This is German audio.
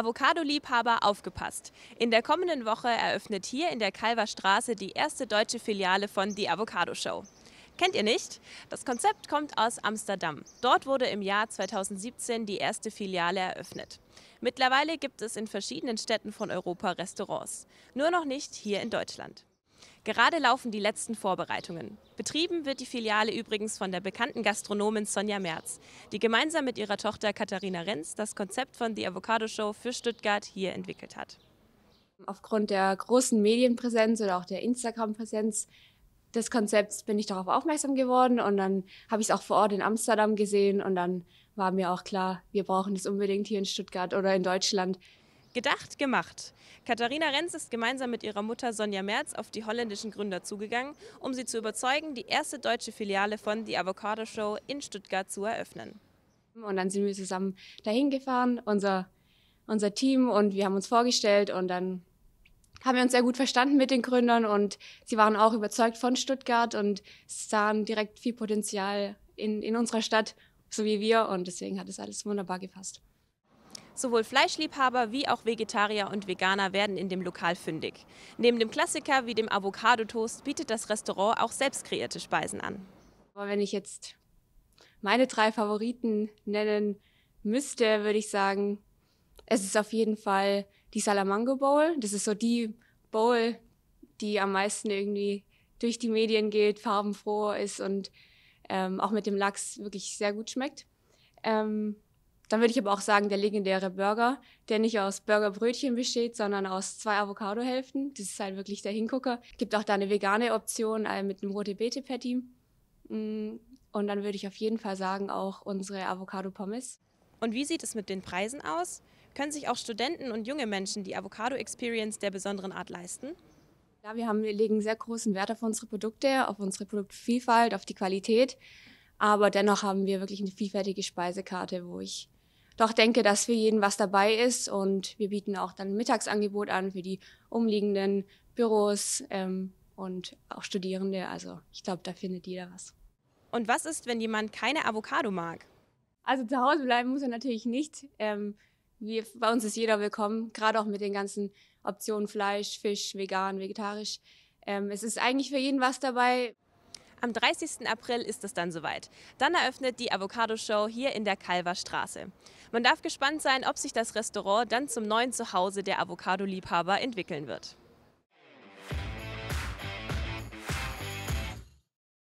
Avocado-Liebhaber aufgepasst. In der kommenden Woche eröffnet hier in der Calver Straße die erste deutsche Filiale von The Avocado Show. Kennt ihr nicht? Das Konzept kommt aus Amsterdam. Dort wurde im Jahr 2017 die erste Filiale eröffnet. Mittlerweile gibt es in verschiedenen Städten von Europa Restaurants. Nur noch nicht hier in Deutschland. Gerade laufen die letzten Vorbereitungen. Betrieben wird die Filiale übrigens von der bekannten Gastronomin Sonja Merz, die gemeinsam mit ihrer Tochter Katharina Renz das Konzept von The Avocado Show für Stuttgart hier entwickelt hat. Aufgrund der großen Medienpräsenz oder auch der Instagram-Präsenz des Konzepts bin ich darauf aufmerksam geworden und dann habe ich es auch vor Ort in Amsterdam gesehen und dann war mir auch klar, wir brauchen es unbedingt hier in Stuttgart oder in Deutschland. Gedacht, gemacht. Katharina Renz ist gemeinsam mit ihrer Mutter Sonja Merz auf die holländischen Gründer zugegangen, um sie zu überzeugen, die erste deutsche Filiale von The Avocado Show in Stuttgart zu eröffnen. Und dann sind wir zusammen dahin gefahren, unser, unser Team, und wir haben uns vorgestellt und dann haben wir uns sehr gut verstanden mit den Gründern und sie waren auch überzeugt von Stuttgart und sahen direkt viel Potenzial in, in unserer Stadt, so wie wir, und deswegen hat es alles wunderbar gefasst. Sowohl Fleischliebhaber wie auch Vegetarier und Veganer werden in dem Lokal fündig. Neben dem Klassiker wie dem Avocado-Toast bietet das Restaurant auch selbst kreierte Speisen an. Aber wenn ich jetzt meine drei Favoriten nennen müsste, würde ich sagen, es ist auf jeden Fall die Salamango Bowl. Das ist so die Bowl, die am meisten irgendwie durch die Medien geht, farbenfroh ist und ähm, auch mit dem Lachs wirklich sehr gut schmeckt. Ähm, dann würde ich aber auch sagen, der legendäre Burger, der nicht aus Burgerbrötchen besteht, sondern aus zwei Avocadohälften. Das ist halt wirklich der Hingucker. Gibt auch da eine vegane Option äh, mit einem rote Bete Patty. Mm, und dann würde ich auf jeden Fall sagen, auch unsere Avocado Pommes. Und wie sieht es mit den Preisen aus? Können sich auch Studenten und junge Menschen die Avocado Experience der besonderen Art leisten? Ja, wir, haben, wir legen sehr großen Wert auf unsere Produkte, auf unsere Produktvielfalt, auf die Qualität. Aber dennoch haben wir wirklich eine vielfältige Speisekarte, wo ich doch denke, dass für jeden was dabei ist. Und wir bieten auch dann ein Mittagsangebot an für die umliegenden Büros ähm, und auch Studierende. Also ich glaube, da findet jeder was. Und was ist, wenn jemand keine Avocado mag? Also zu Hause bleiben muss er natürlich nicht. Ähm, wir, bei uns ist jeder willkommen, gerade auch mit den ganzen Optionen Fleisch, Fisch, vegan, vegetarisch. Ähm, es ist eigentlich für jeden was dabei. Am 30. April ist es dann soweit. Dann eröffnet die Avocado Show hier in der Calver Straße. Man darf gespannt sein, ob sich das Restaurant dann zum neuen Zuhause der Avocado-Liebhaber entwickeln wird.